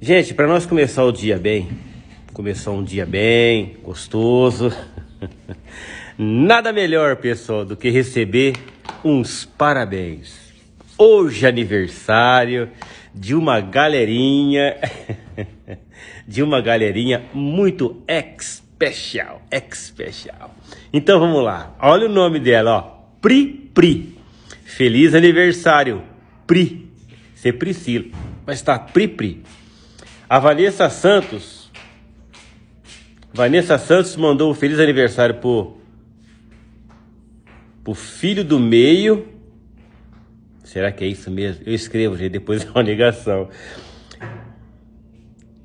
Gente, para nós começar o dia bem, começar um dia bem, gostoso, nada melhor, pessoal, do que receber uns parabéns. Hoje é aniversário de uma galerinha, de uma galerinha muito especial, especial. Então vamos lá, olha o nome dela, ó, Pri Pri. Feliz aniversário, Pri. Você é Priscila, mas tá Pri Pri. A Vanessa Santos. Vanessa Santos mandou um feliz aniversário pro, pro filho do meio. Será que é isso mesmo? Eu escrevo, gente, depois é uma negação.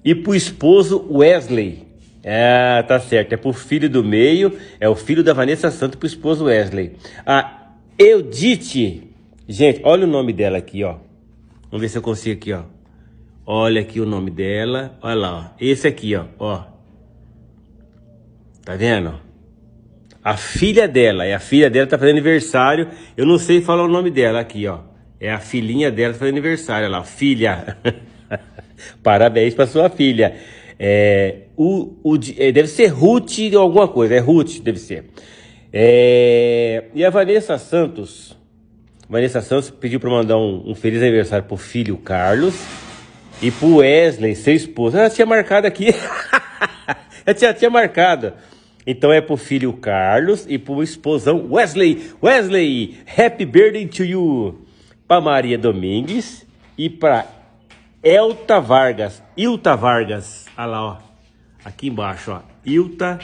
E pro esposo Wesley. É, tá certo. É pro filho do meio. É o filho da Vanessa Santos pro esposo Wesley. A Eudite. Gente, olha o nome dela aqui, ó. Vamos ver se eu consigo aqui, ó. Olha aqui o nome dela. Olha lá, ó. Esse aqui, ó. ó. Tá vendo? A filha dela. É a filha dela tá fazendo aniversário. Eu não sei falar o nome dela aqui, ó. É a filhinha dela tá fazendo aniversário. Olha lá, filha. Parabéns pra sua filha. É, o, o, é, deve ser Ruth ou alguma coisa. É Ruth, deve ser. É, e a Vanessa Santos... Vanessa Santos pediu para mandar um, um feliz aniversário pro filho Carlos. E pro Wesley, seu esposo. Ela ah, tinha marcado aqui. Ela tinha, tinha marcado. Então é pro filho Carlos e pro esposão Wesley. Wesley, happy birthday to you. Pra Maria Domingues e pra Elta Vargas. Ilta Vargas. Olha lá, ó. Aqui embaixo, ó. Ilta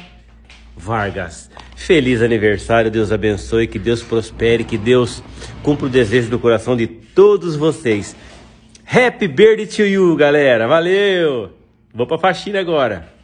Vargas. Feliz aniversário, Deus abençoe, que Deus prospere, que Deus cumpra o desejo do coração de todos vocês. Happy birthday to you, galera. Valeu! Vou pra faxina agora.